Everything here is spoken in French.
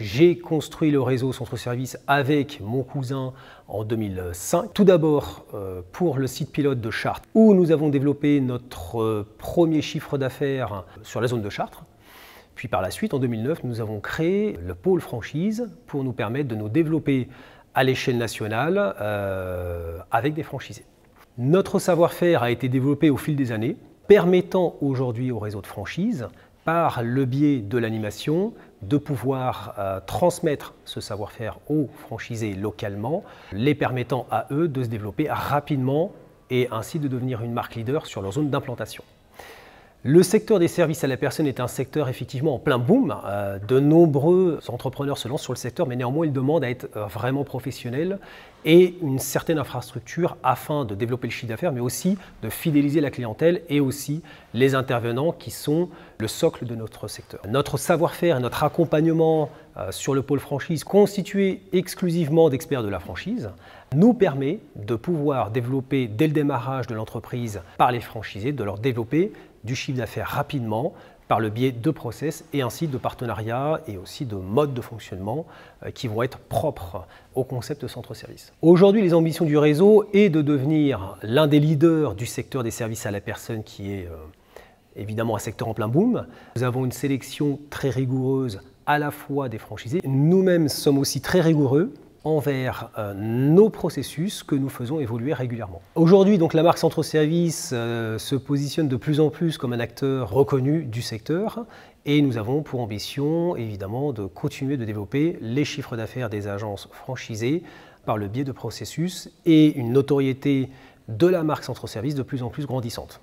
j'ai construit le réseau centre-service avec mon cousin en 2005. Tout d'abord euh, pour le site pilote de Chartres, où nous avons développé notre euh, premier chiffre d'affaires sur la zone de Chartres. Puis par la suite, en 2009, nous avons créé le pôle franchise pour nous permettre de nous développer à l'échelle nationale euh, avec des franchisés. Notre savoir-faire a été développé au fil des années, permettant aujourd'hui au réseau de franchise, par le biais de l'animation, de pouvoir euh, transmettre ce savoir-faire aux franchisés localement, les permettant à eux de se développer rapidement et ainsi de devenir une marque leader sur leur zone d'implantation. Le secteur des services à la personne est un secteur effectivement en plein boom. Euh, de nombreux entrepreneurs se lancent sur le secteur, mais néanmoins ils demandent à être euh, vraiment professionnels et une certaine infrastructure afin de développer le chiffre d'affaires, mais aussi de fidéliser la clientèle et aussi les intervenants qui sont le socle de notre secteur. Notre savoir-faire et notre accompagnement euh, sur le pôle franchise constitué exclusivement d'experts de la franchise nous permet de pouvoir développer dès le démarrage de l'entreprise par les franchisés, de leur développer du chiffre d'affaires rapidement par le biais de process et ainsi de partenariats et aussi de modes de fonctionnement euh, qui vont être propres au concept de centre-service. Aujourd'hui, les ambitions du réseau est de devenir l'un des leaders du secteur des services à la personne qui est euh, évidemment un secteur en plein boom. Nous avons une sélection très rigoureuse à la fois des franchisés. Nous-mêmes sommes aussi très rigoureux envers euh, nos processus que nous faisons évoluer régulièrement. Aujourd'hui, donc la marque centre Service euh, se positionne de plus en plus comme un acteur reconnu du secteur et nous avons pour ambition évidemment de continuer de développer les chiffres d'affaires des agences franchisées par le biais de processus et une notoriété de la marque centre Service de plus en plus grandissante.